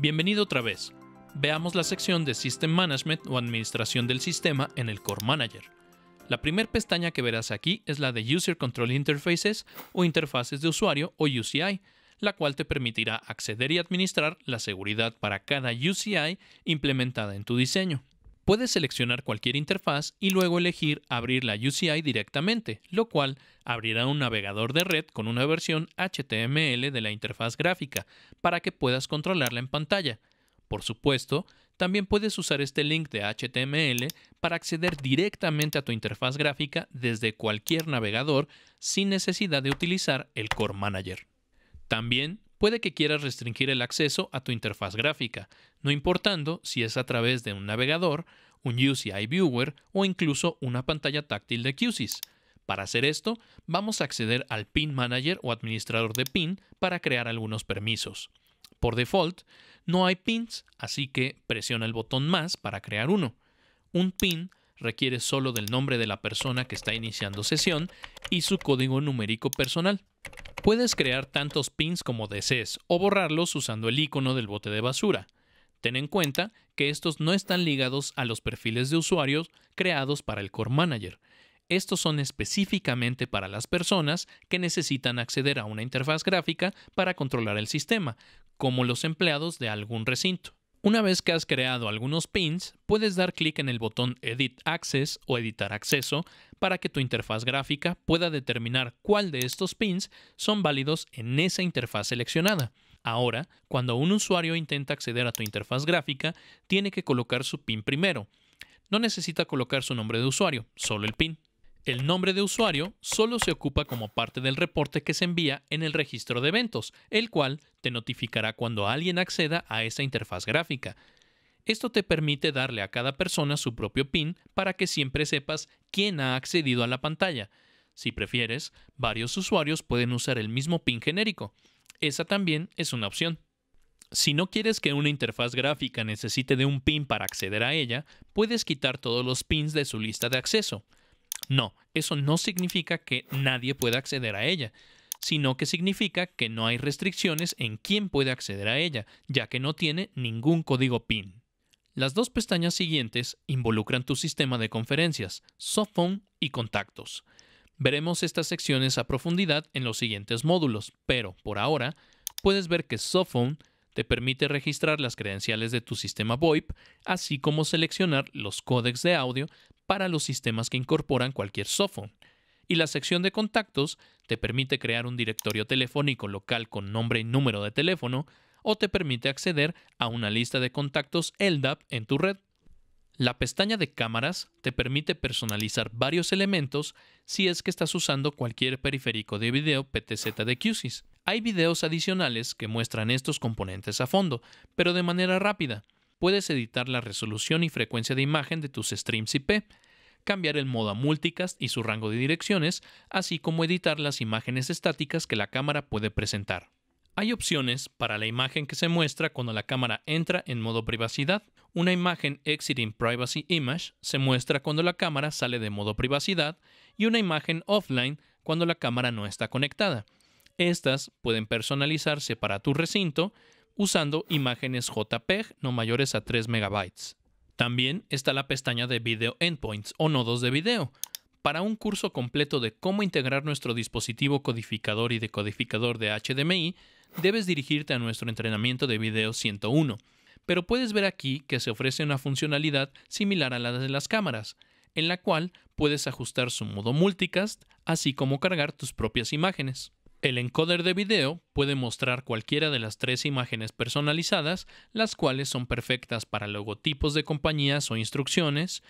Bienvenido otra vez. Veamos la sección de System Management o Administración del Sistema en el Core Manager. La primera pestaña que verás aquí es la de User Control Interfaces o Interfaces de Usuario o UCI, la cual te permitirá acceder y administrar la seguridad para cada UCI implementada en tu diseño. Puedes seleccionar cualquier interfaz y luego elegir abrir la UCI directamente, lo cual abrirá un navegador de red con una versión HTML de la interfaz gráfica para que puedas controlarla en pantalla. Por supuesto, también puedes usar este link de HTML para acceder directamente a tu interfaz gráfica desde cualquier navegador sin necesidad de utilizar el Core Manager. También puede que quieras restringir el acceso a tu interfaz gráfica, no importando si es a través de un navegador, un UCI Viewer o incluso una pantalla táctil de QSIs. Para hacer esto, vamos a acceder al PIN Manager o administrador de PIN para crear algunos permisos. Por default, no hay pins, así que presiona el botón más para crear uno. Un pin requiere solo del nombre de la persona que está iniciando sesión y su código numérico personal. Puedes crear tantos pins como desees o borrarlos usando el icono del bote de basura. Ten en cuenta que estos no están ligados a los perfiles de usuarios creados para el Core Manager. Estos son específicamente para las personas que necesitan acceder a una interfaz gráfica para controlar el sistema, como los empleados de algún recinto. Una vez que has creado algunos pins, puedes dar clic en el botón Edit Access o Editar Acceso para que tu interfaz gráfica pueda determinar cuál de estos pins son válidos en esa interfaz seleccionada. Ahora, cuando un usuario intenta acceder a tu interfaz gráfica, tiene que colocar su pin primero. No necesita colocar su nombre de usuario, solo el pin. El nombre de usuario solo se ocupa como parte del reporte que se envía en el registro de eventos, el cual te notificará cuando alguien acceda a esa interfaz gráfica. Esto te permite darle a cada persona su propio PIN para que siempre sepas quién ha accedido a la pantalla. Si prefieres, varios usuarios pueden usar el mismo PIN genérico. Esa también es una opción. Si no quieres que una interfaz gráfica necesite de un PIN para acceder a ella, puedes quitar todos los PINs de su lista de acceso. No, eso no significa que nadie pueda acceder a ella, sino que significa que no hay restricciones en quién puede acceder a ella, ya que no tiene ningún código PIN. Las dos pestañas siguientes involucran tu sistema de conferencias, softphone y contactos. Veremos estas secciones a profundidad en los siguientes módulos, pero por ahora puedes ver que Softphone te permite registrar las credenciales de tu sistema VoIP, así como seleccionar los códecs de audio para los sistemas que incorporan cualquier software, Y la sección de contactos te permite crear un directorio telefónico local con nombre y número de teléfono o te permite acceder a una lista de contactos LDAP en tu red. La pestaña de cámaras te permite personalizar varios elementos si es que estás usando cualquier periférico de video PTZ de QSIS. Hay videos adicionales que muestran estos componentes a fondo, pero de manera rápida puedes editar la resolución y frecuencia de imagen de tus streams IP, cambiar el modo a multicast y su rango de direcciones, así como editar las imágenes estáticas que la cámara puede presentar. Hay opciones para la imagen que se muestra cuando la cámara entra en modo privacidad. Una imagen Exiting Privacy Image se muestra cuando la cámara sale de modo privacidad y una imagen offline cuando la cámara no está conectada. Estas pueden personalizarse para tu recinto usando imágenes JPEG no mayores a 3 MB. También está la pestaña de Video Endpoints o nodos de video. Para un curso completo de cómo integrar nuestro dispositivo codificador y decodificador de HDMI, debes dirigirte a nuestro entrenamiento de video 101, pero puedes ver aquí que se ofrece una funcionalidad similar a la de las cámaras, en la cual puedes ajustar su modo multicast, así como cargar tus propias imágenes. El encoder de video puede mostrar cualquiera de las tres imágenes personalizadas, las cuales son perfectas para logotipos de compañías o instrucciones,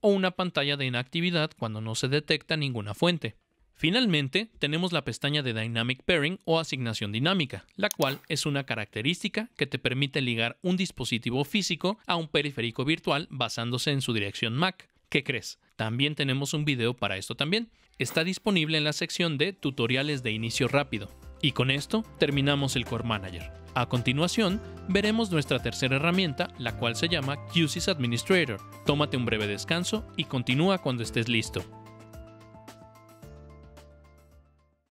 o una pantalla de inactividad cuando no se detecta ninguna fuente. Finalmente, tenemos la pestaña de Dynamic Pairing o asignación dinámica, la cual es una característica que te permite ligar un dispositivo físico a un periférico virtual basándose en su dirección MAC. ¿Qué crees? También tenemos un video para esto también. Está disponible en la sección de tutoriales de inicio rápido. Y con esto terminamos el Core Manager. A continuación, veremos nuestra tercera herramienta, la cual se llama QSys Administrator. Tómate un breve descanso y continúa cuando estés listo.